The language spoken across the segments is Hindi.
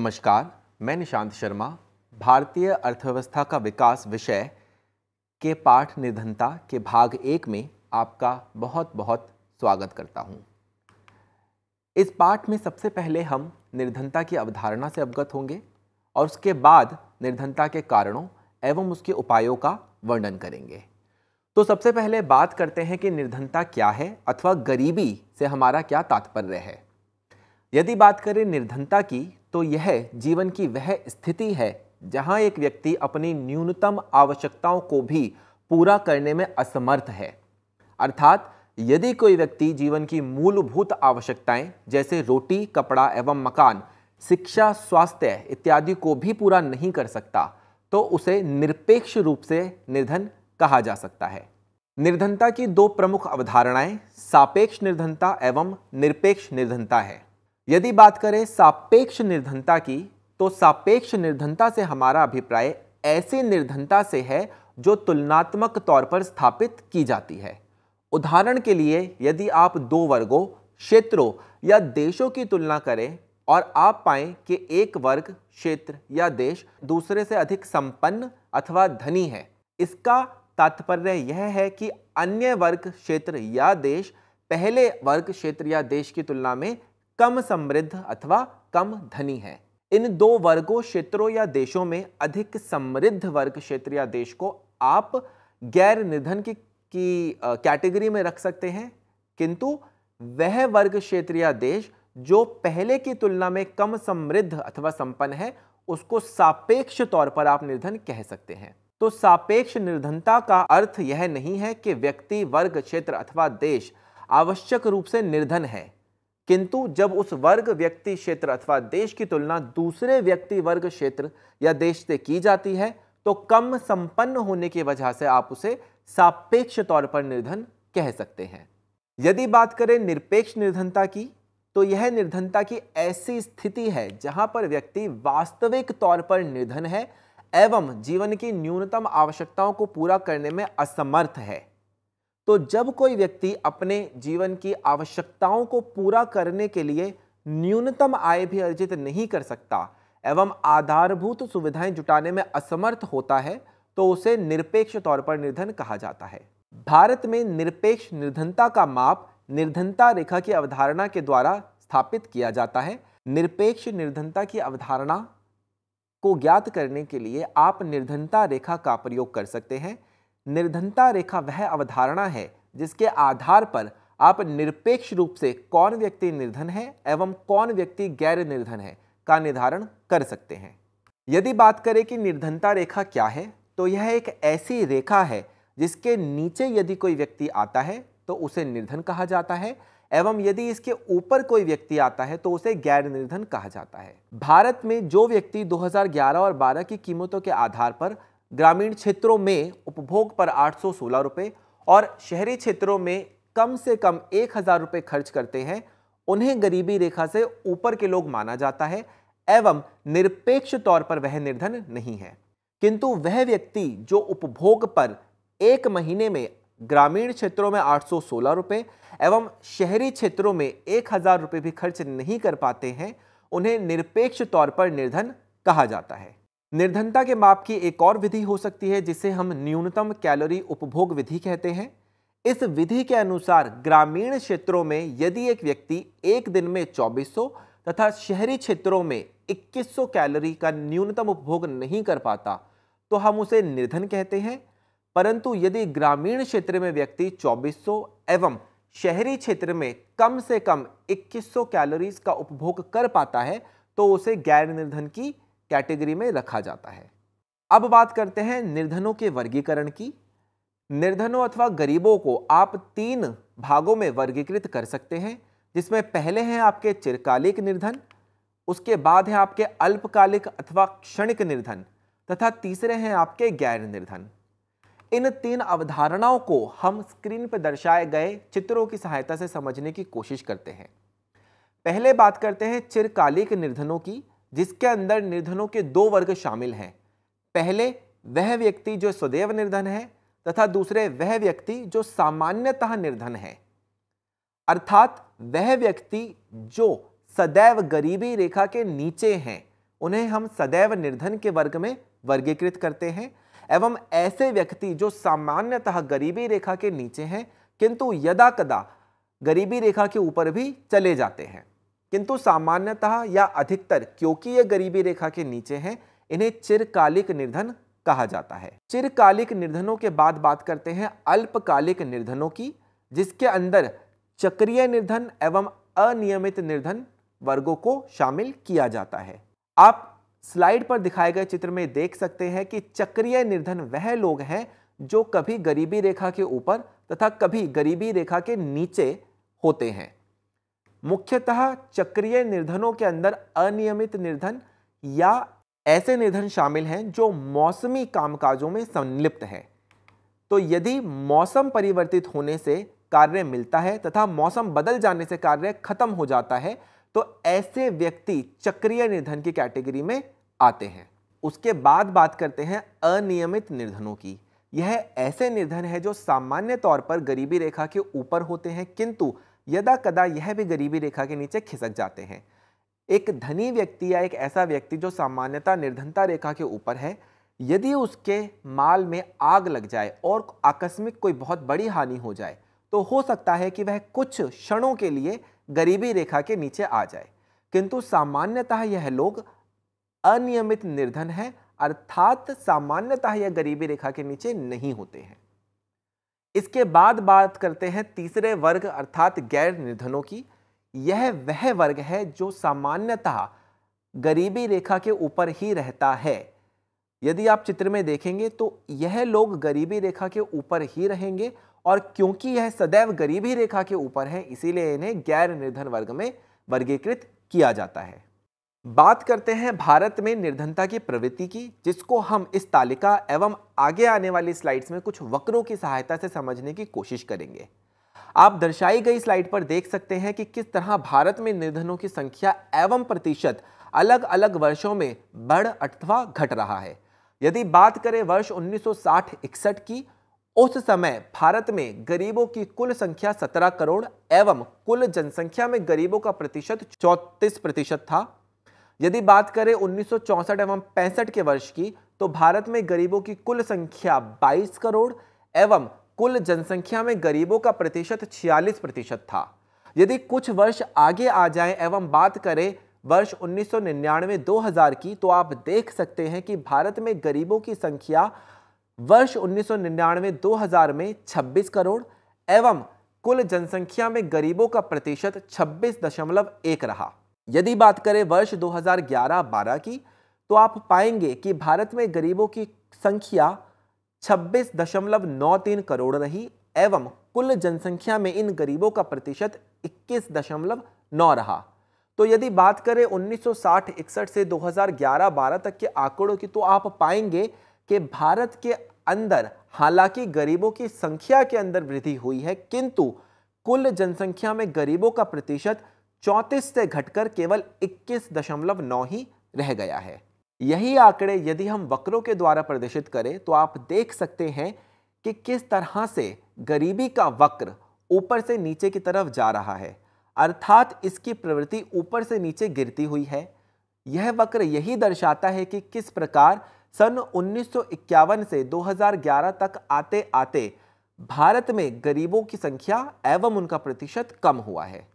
नमस्कार मैं निशांत शर्मा भारतीय अर्थव्यवस्था का विकास विषय के पाठ निर्धनता के भाग एक में आपका बहुत बहुत स्वागत करता हूं। इस पाठ में सबसे पहले हम निर्धनता की अवधारणा से अवगत होंगे और उसके बाद निर्धनता के कारणों एवं उसके उपायों का वर्णन करेंगे तो सबसे पहले बात करते हैं कि निर्धनता क्या है अथवा गरीबी से हमारा क्या तात्पर्य है यदि बात करें निर्धनता की तो यह जीवन की वह स्थिति है जहां एक व्यक्ति अपनी न्यूनतम आवश्यकताओं को भी पूरा करने में असमर्थ है अर्थात यदि कोई व्यक्ति जीवन की मूलभूत आवश्यकताएं जैसे रोटी कपड़ा एवं मकान शिक्षा स्वास्थ्य इत्यादि को भी पूरा नहीं कर सकता तो उसे निरपेक्ष रूप से निर्धन कहा जा सकता है निर्धनता की दो प्रमुख अवधारणाएं सापेक्ष निर्धनता एवं निरपेक्ष निर्धनता है यदि बात करें सापेक्ष निर्धनता की तो सापेक्ष निर्धनता से हमारा अभिप्राय ऐसे निर्धनता से है जो तुलनात्मक तौर पर स्थापित की जाती है उदाहरण के लिए यदि आप दो वर्गों क्षेत्रों या देशों की तुलना करें और आप पाएं कि एक वर्ग क्षेत्र या देश दूसरे से अधिक संपन्न अथवा धनी है इसका तात्पर्य यह है कि अन्य वर्ग क्षेत्र या देश पहले वर्ग क्षेत्र या देश की तुलना में कम समृद्ध अथवा कम धनी है इन दो वर्गों क्षेत्रों या देशों में अधिक समृद्ध वर्ग क्षेत्र या देश को आप गैर निधन की, की कैटेगरी में रख सकते हैं किंतु वह वर्ग क्षेत्र या देश जो पहले की तुलना में कम समृद्ध अथवा संपन्न है उसको सापेक्ष तौर पर आप निर्धन कह सकते हैं तो सापेक्ष निर्धनता का अर्थ यह नहीं है कि व्यक्ति वर्ग क्षेत्र अथवा देश आवश्यक रूप से निर्धन है किंतु जब उस वर्ग व्यक्ति क्षेत्र अथवा देश की तुलना दूसरे व्यक्ति वर्ग क्षेत्र या देश से की जाती है तो कम संपन्न होने की वजह से आप उसे सापेक्ष तौर पर निर्धन कह सकते हैं यदि बात करें निरपेक्ष निर्धनता की तो यह निर्धनता की ऐसी स्थिति है जहां पर व्यक्ति वास्तविक तौर पर निर्धन है एवं जीवन की न्यूनतम आवश्यकताओं को पूरा करने में असमर्थ है तो जब कोई व्यक्ति अपने जीवन की आवश्यकताओं को पूरा करने के लिए न्यूनतम आय भी अर्जित नहीं कर सकता एवं आधारभूत सुविधाएं जुटाने में असमर्थ होता है तो उसे निरपेक्ष तौर पर निर्धन कहा जाता है भारत में निरपेक्ष निर्धनता का माप निर्धनता रेखा की अवधारणा के द्वारा स्थापित किया जाता है निरपेक्ष निर्धनता की अवधारणा को ज्ञात करने के लिए आप निर्धनता रेखा का प्रयोग कर सकते हैं निर्धनता रेखा वह अवधारणा है जिसके आधार पर आप निरपेक्ष रूप से कौन व्यक्ति निर्धन है एवं कौन व्यक्ति गैर निर्धन है का निर्धारण कर सकते हैं यदि बात करें कि निर्धनता रेखा क्या है तो यह एक ऐसी रेखा है जिसके नीचे यदि कोई व्यक्ति आता है तो उसे निर्धन कहा जाता है एवं यदि इसके ऊपर कोई व्यक्ति आता है तो उसे गैर निर्धन कहा जाता है भारत में जो व्यक्ति 2011 और 12 की कीमतों के आधार पर ग्रामीण क्षेत्रों में उपभोग पर आठ सौ सोलह रुपये और शहरी क्षेत्रों में कम से कम एक हज़ार रुपये खर्च करते हैं उन्हें गरीबी रेखा से ऊपर के लोग माना जाता है एवं निरपेक्ष तौर पर वह निर्धन नहीं है किंतु वह व्यक्ति जो उपभोग पर एक महीने में ग्रामीण क्षेत्रों में आठ सौ रुपये एवं शहरी क्षेत्रों में एक हज़ार रुपये भी खर्च नहीं कर पाते हैं उन्हें निरपेक्ष तौर पर निर्धन कहा जाता है निर्धनता के माप की एक और विधि हो सकती है जिसे हम न्यूनतम कैलोरी उपभोग विधि कहते हैं इस विधि के अनुसार ग्रामीण क्षेत्रों में यदि एक व्यक्ति एक दिन में 2400 तथा शहरी क्षेत्रों में 2100 कैलोरी का न्यूनतम उपभोग नहीं कर पाता तो हम उसे निर्धन कहते हैं परंतु यदि ग्रामीण क्षेत्र में व्यक्ति 2400 एवं शहरी क्षेत्र में कम से कम 2100 कैलोरीज का उपभोग कर पाता है तो उसे गैर निर्धन की कैटेगरी में रखा जाता है अब बात करते हैं निर्धनों के वर्गीकरण की निर्धनों अथवा गरीबों को आप तीन भागों में वर्गीकृत कर सकते हैं जिसमें पहले हैं आपके चिरकालिक निर्धन उसके बाद हैं आपके अल्पकालिक अथवा क्षणिक निर्धन तथा तीसरे हैं आपके गैर निर्धन इन तीन अवधारणाओं को हम स्क्रीन पर दर्शाए गए चित्रों की सहायता से समझने की कोशिश करते हैं पहले बात करते हैं चिरकालिक निर्धनों की जिसके अंदर निर्धनों के दो वर्ग शामिल हैं पहले वह व्यक्ति जो सदैव निर्धन है तथा दूसरे वह व्यक्ति जो सामान्यतः निर्धन है अर्थात वह व्यक्ति जो सदैव गरीबी रेखा के नीचे हैं उन्हें हम सदैव निर्धन के वर्ग में वर्गीकृत करते हैं एवं ऐसे व्यक्ति जो सामान्यतः गरीबी रेखा के नीचे हैं किंतु यदा कदा गरीबी रेखा के ऊपर भी चले जाते हैं किंतु सामान्यतः या अधिकतर क्योंकि ये गरीबी रेखा के नीचे हैं इन्हें चिरकालिक निर्धन कहा जाता है चिरकालिक निर्धनों के बाद बात करते हैं अल्पकालिक निर्धनों की जिसके अंदर चक्रीय निर्धन एवं अनियमित निर्धन वर्गों को शामिल किया जाता है आप स्लाइड पर दिखाए गए चित्र में देख सकते हैं कि चक्रीय निर्धन वह लोग हैं जो कभी गरीबी रेखा के ऊपर तथा कभी गरीबी रेखा के नीचे होते हैं मुख्यतः चक्रीय निर्धनों के अंदर अनियमित निर्धन या ऐसे निर्धन शामिल हैं जो मौसमी कामकाजों में संलिप्त है तो यदि मौसम परिवर्तित होने से कार्य मिलता है तथा मौसम बदल जाने से कार्य खत्म हो जाता है तो ऐसे व्यक्ति चक्रीय निर्धन की कैटेगरी में आते हैं उसके बाद बात करते हैं अनियमित निर्धनों की यह ऐसे निर्धन है जो सामान्य तौर पर गरीबी रेखा के ऊपर होते हैं किंतु यदा कदा यह भी गरीबी रेखा के नीचे खिसक जाते हैं एक धनी व्यक्ति या एक ऐसा व्यक्ति जो सामान्यता निर्धनता रेखा के ऊपर है यदि उसके माल में आग लग जाए और आकस्मिक कोई बहुत बड़ी हानि हो जाए तो हो सकता है कि वह कुछ क्षणों के लिए गरीबी रेखा के नीचे आ जाए किंतु सामान्यतः यह लोग अनियमित निर्धन हैं अर्थात सामान्यतः यह गरीबी रेखा के नीचे नहीं होते हैं इसके बाद बात करते हैं तीसरे वर्ग अर्थात गैर निर्धनों की यह वह वर्ग है जो सामान्यतः गरीबी रेखा के ऊपर ही रहता है यदि आप चित्र में देखेंगे तो यह लोग गरीबी रेखा के ऊपर ही रहेंगे और क्योंकि यह सदैव गरीबी रेखा के ऊपर है इसीलिए इन्हें गैर निर्धन वर्ग में वर्गीकृत किया जाता है बात करते हैं भारत में निर्धनता की प्रवृत्ति की जिसको हम इस तालिका एवं आगे आने वाली स्लाइड्स में कुछ वक्रों की सहायता से समझने की कोशिश करेंगे आप दर्शाई गई स्लाइड पर देख सकते हैं कि किस तरह भारत में निर्धनों की संख्या एवं प्रतिशत अलग अलग वर्षों में बढ़ अथवा घट रहा है यदि बात करें वर्ष 1960-61 की उस समय भारत में गरीबों की कुल संख्या 17 करोड़ एवं कुल जनसंख्या में गरीबों का प्रतिशत 34 प्रतिशत था यदि बात करें उन्नीस एवं पैंसठ के वर्ष की तो भारत में गरीबों की कुल संख्या 22 करोड़ एवं कुल जनसंख्या में गरीबों का प्रतिशत 46 प्रतिशत था यदि कुछ वर्ष आगे आ जाएं एवं बात करें वर्ष 1999-2000 की तो आप देख सकते हैं कि भारत में गरीबों की संख्या वर्ष 1999-2000 में 26 करोड़ एवं कुल जनसंख्या में गरीबों का प्रतिशत 26.1 रहा यदि बात करें वर्ष 2011-12 की तो आप पाएंगे कि भारत में गरीबों की संख्या 26.93 करोड़ रही एवं कुल जनसंख्या में इन गरीबों का प्रतिशत 21.9 रहा तो यदि बात करें 1960-61 से 2011-12 तक के आंकड़ों की तो आप पाएंगे कि भारत के अंदर हालांकि गरीबों की संख्या के अंदर वृद्धि हुई है किंतु कुल जनसंख्या में गरीबों का प्रतिशत चौंतीस से घटकर केवल इक्कीस दशमलव नौ ही रह गया है यही आंकड़े यदि हम वक्रों के द्वारा प्रदर्शित करें तो आप देख सकते हैं कि किस तरह से गरीबी का वक्र ऊपर से नीचे की तरफ जा रहा है अर्थात इसकी प्रवृत्ति ऊपर से नीचे गिरती हुई है यह वक्र यही दर्शाता है कि किस प्रकार सन उन्नीस से 2011 तक आते आते भारत में गरीबों की संख्या एवं उनका प्रतिशत कम हुआ है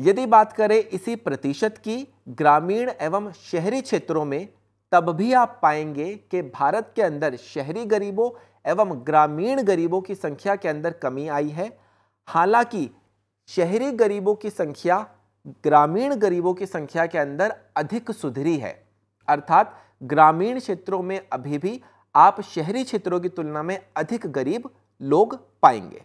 यदि बात करें इसी प्रतिशत की ग्रामीण एवं शहरी क्षेत्रों में तब भी आप पाएंगे कि भारत के अंदर शहरी गरीबों एवं ग्रामीण गरीबों की संख्या के अंदर कमी आई है हालांकि शहरी गरीबों की संख्या ग्रामीण गरीबों की संख्या के अंदर अधिक सुधरी है अर्थात ग्रामीण क्षेत्रों में अभी भी आप शहरी क्षेत्रों की तुलना में अधिक गरीब लोग पाएंगे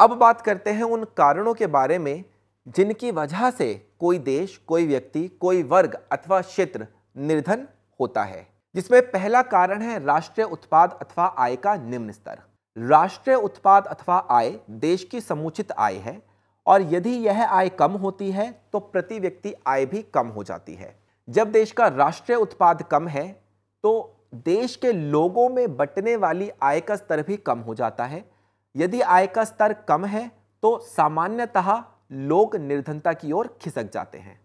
अब बात करते हैं उन कारणों के बारे में जिनकी वजह से कोई देश कोई व्यक्ति कोई वर्ग अथवा क्षेत्र निर्धन होता है जिसमें पहला कारण है राष्ट्रीय उत्पाद अथवा आय का निम्न स्तर राष्ट्रीय उत्पाद अथवा आय देश की समुचित आय है और यदि यह आय कम होती है तो प्रति व्यक्ति आय भी कम हो जाती है जब देश का राष्ट्रीय उत्पाद कम है तो देश के लोगों में बटने वाली आय का स्तर भी कम हो जाता है यदि आय का स्तर कम है तो सामान्यतः लोग निर्धनता की ओर खिसक जाते हैं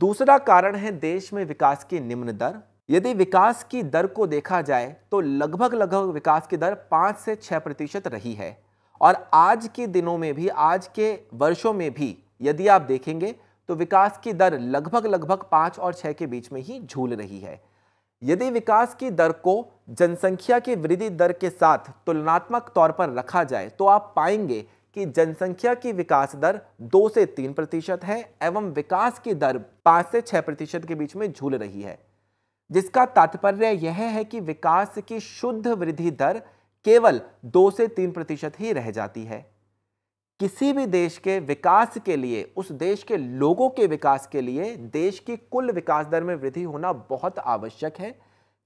दूसरा कारण है देश में विकास की निम्न दर यदि विकास की दर को देखा जाए तो लगभग लगभग विकास की दर पाँच से छः प्रतिशत रही है और आज के दिनों में भी आज के वर्षों में भी यदि आप देखेंगे तो विकास की दर लगभग लगभग पाँच और छः के बीच में ही झूल रही है यदि विकास की दर को जनसंख्या की वृद्धि दर के साथ तुलनात्मक तौर पर रखा जाए तो आप पाएंगे कि जनसंख्या की विकास दर दो से तीन प्रतिशत है एवं विकास की दर पांच से छह प्रतिशत के बीच में झूल रही है जिसका तात्पर्य यह है कि विकास की शुद्ध वृद्धि दर केवल दो से तीन प्रतिशत ही रह जाती है किसी भी देश के विकास के लिए उस देश के लोगों के विकास के लिए देश की कुल विकास दर में वृद्धि होना बहुत आवश्यक है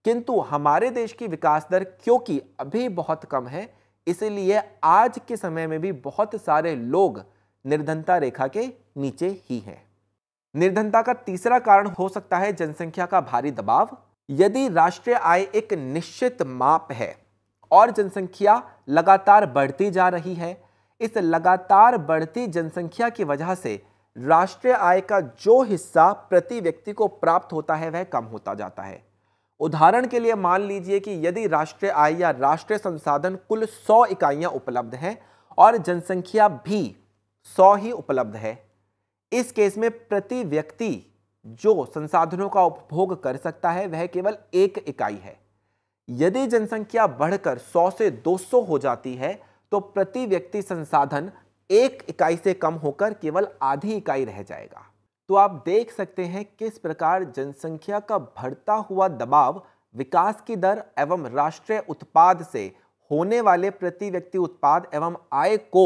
किंतु हमारे देश की विकास दर क्योंकि अभी बहुत कम है इसलिए आज के समय में भी बहुत सारे लोग निर्धनता रेखा के नीचे ही हैं निर्धनता का तीसरा कारण हो सकता है जनसंख्या का भारी दबाव यदि राष्ट्रीय आय एक निश्चित माप है और जनसंख्या लगातार बढ़ती जा रही है इस लगातार बढ़ती जनसंख्या की वजह से राष्ट्रीय आय का जो हिस्सा प्रति व्यक्ति को प्राप्त होता है वह कम होता जाता है उदाहरण के लिए मान लीजिए कि यदि राष्ट्रीय आय या राष्ट्रीय संसाधन कुल 100 इकाइयां उपलब्ध हैं और जनसंख्या भी 100 ही उपलब्ध है इस केस में प्रति व्यक्ति जो संसाधनों का उपभोग कर सकता है वह केवल एक इकाई है यदि जनसंख्या बढ़कर 100 से 200 हो जाती है तो प्रति व्यक्ति संसाधन एक इकाई से कम होकर केवल आधी इकाई रह जाएगा तो आप देख सकते हैं किस प्रकार जनसंख्या का बढ़ता हुआ दबाव विकास की दर एवं राष्ट्रीय उत्पाद से होने वाले प्रति व्यक्ति उत्पाद एवं आय को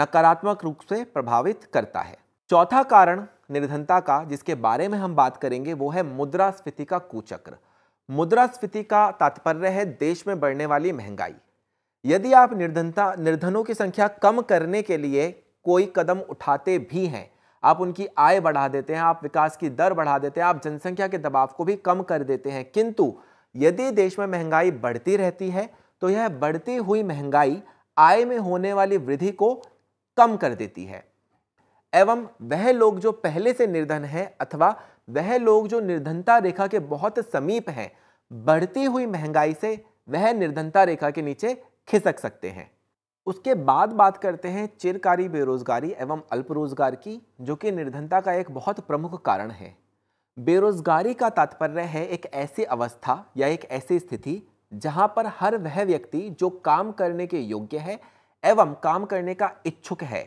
नकारात्मक रूप से प्रभावित करता है चौथा कारण निर्धनता का जिसके बारे में हम बात करेंगे वो है मुद्रास्फीति का कुचक्र मुद्रास्फीति का तात्पर्य है देश में बढ़ने वाली महंगाई यदि आप निर्धनता निर्धनों की संख्या कम करने के लिए कोई कदम उठाते भी हैं आप उनकी आय बढ़ा देते हैं आप विकास की दर बढ़ा देते हैं आप जनसंख्या के दबाव को भी कम कर देते हैं किंतु यदि देश में महंगाई बढ़ती रहती है तो यह बढ़ती हुई महंगाई आय में होने वाली वृद्धि को कम कर देती है एवं वह लोग जो पहले से निर्धन हैं अथवा वह लोग जो निर्धनता रेखा के बहुत समीप हैं बढ़ती हुई महंगाई से वह निर्धनता रेखा के नीचे खिसक सकते हैं उसके बाद बात करते हैं चिरकारी बेरोजगारी एवं अल्प रोजगार की जो कि निर्धनता का एक बहुत प्रमुख कारण है बेरोजगारी का तात्पर्य है एक ऐसी अवस्था या एक ऐसी स्थिति जहां पर हर वह व्यक्ति जो काम करने के योग्य है एवं काम करने का इच्छुक है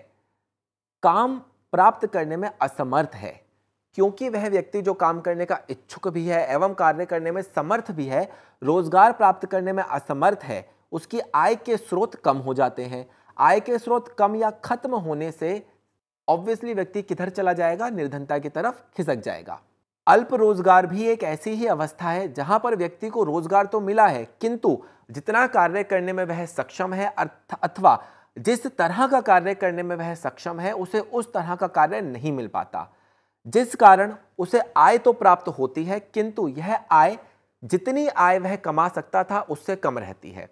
काम प्राप्त करने में असमर्थ है क्योंकि वह व्यक्ति जो काम करने का इच्छुक भी है एवं कार्य करने में समर्थ भी है रोजगार प्राप्त करने में असमर्थ है उसकी आय के स्रोत कम हो जाते हैं आय के स्रोत कम या खत्म होने से ऑब्वियसली व्यक्ति किधर चला जाएगा निर्धनता की तरफ खिसक जाएगा अल्प रोजगार भी एक ऐसी ही अवस्था है जहां पर व्यक्ति को रोजगार तो मिला है किंतु जितना कार्य करने में वह सक्षम है अथवा जिस तरह का कार्य करने में वह सक्षम है उसे उस तरह का कार्य नहीं मिल पाता जिस कारण उसे आय तो प्राप्त होती है किंतु यह आय जितनी आय वह कमा सकता था उससे कम रहती है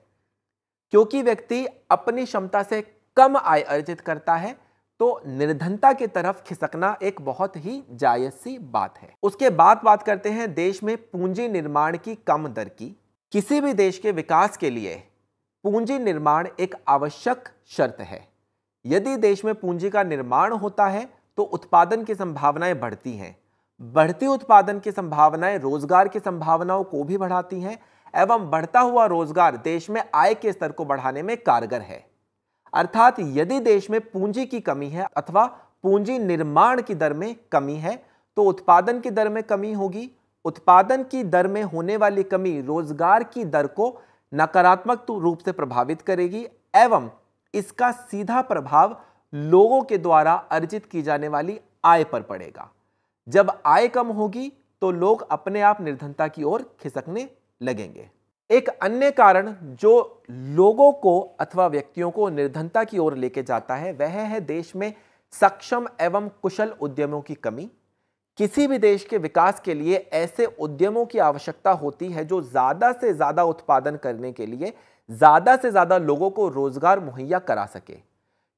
क्योंकि व्यक्ति अपनी क्षमता से कम आय अर्जित करता है तो निर्धनता की तरफ खिसकना एक बहुत ही जायज सी बात है उसके बाद बात करते हैं देश में पूंजी निर्माण की कम दर की किसी भी देश के विकास के लिए पूंजी निर्माण एक आवश्यक शर्त है यदि देश में पूंजी का निर्माण होता है तो उत्पादन की संभावनाएं बढ़ती हैं बढ़ती उत्पादन की संभावनाएं रोजगार की संभावनाओं को भी बढ़ाती हैं एवं बढ़ता हुआ रोजगार देश में आय के स्तर को बढ़ाने में कारगर है अर्थात यदि देश में पूंजी की कमी है अथवा पूंजी निर्माण की दर में कमी है तो उत्पादन की दर में कमी होगी उत्पादन की दर में होने वाली कमी रोजगार की दर को नकारात्मक तो रूप से प्रभावित करेगी एवं इसका सीधा प्रभाव लोगों के द्वारा अर्जित की जाने वाली आय पर पड़ेगा जब आय कम होगी तो लोग अपने आप निर्धनता की ओर खिसकने लगेंगे एक अन्य कारण जो लोगों को अथवा व्यक्तियों को निर्धनता की ओर लेके जाता है वह है देश में सक्षम एवं कुशल उद्यमों की कमी किसी भी देश के विकास के लिए ऐसे उद्यमों की आवश्यकता होती है जो ज़्यादा से ज़्यादा उत्पादन करने के लिए ज़्यादा से ज़्यादा लोगों को रोज़गार मुहैया करा सके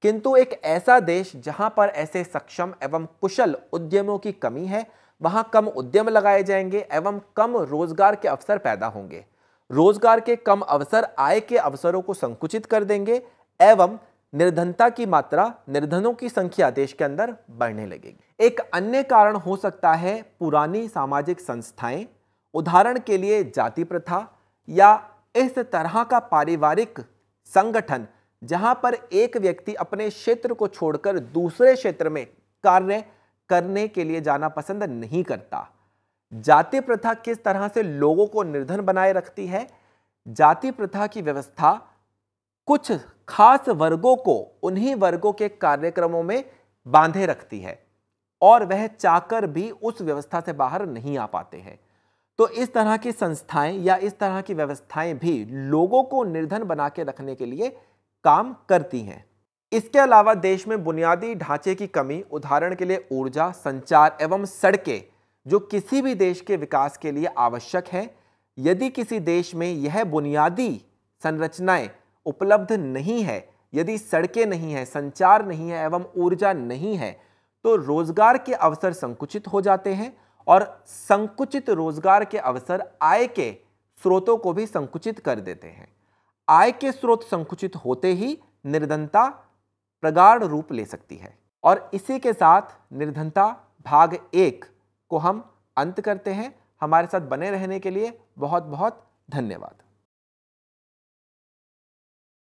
किंतु एक ऐसा देश जहां पर ऐसे सक्षम एवं कुशल उद्यमों की कमी है वहां कम उद्यम लगाए जाएंगे एवं कम रोजगार के अवसर पैदा होंगे रोजगार के कम अवसर आय के अवसरों को संकुचित कर देंगे एवं निर्धनता की मात्रा निर्धनों की संख्या देश के अंदर बढ़ने लगेगी एक अन्य कारण हो सकता है पुरानी सामाजिक संस्थाएं उदाहरण के लिए जाति प्रथा या इस तरह का पारिवारिक संगठन जहां पर एक व्यक्ति अपने क्षेत्र को छोड़कर दूसरे क्षेत्र में कार्य करने के लिए जाना पसंद नहीं करता जाति प्रथा किस तरह से लोगों को निर्धन बनाए रखती है जाति प्रथा की व्यवस्था कुछ खास वर्गों को उन्हीं वर्गों के कार्यक्रमों में बांधे रखती है और वह चाकर भी उस व्यवस्था से बाहर नहीं आ पाते हैं तो इस तरह की संस्थाएं या इस तरह की व्यवस्थाएं भी लोगों को निर्धन बना के रखने के लिए काम करती हैं इसके अलावा देश में बुनियादी ढांचे की कमी उदाहरण के लिए ऊर्जा संचार एवं सड़कें जो किसी भी देश के विकास के लिए आवश्यक है यदि किसी देश में यह बुनियादी संरचनाएं उपलब्ध नहीं है यदि सड़कें नहीं हैं संचार नहीं है एवं ऊर्जा नहीं है तो रोजगार के अवसर संकुचित हो जाते हैं और संकुचित रोजगार के अवसर आय के स्रोतों को भी संकुचित कर देते हैं आय के स्रोत संकुचित होते ही निर्धनता प्रगाढ़ रूप ले सकती है और इसी के साथ निर्धनता भाग एक को हम अंत करते हैं हमारे साथ बने रहने के लिए बहुत बहुत धन्यवाद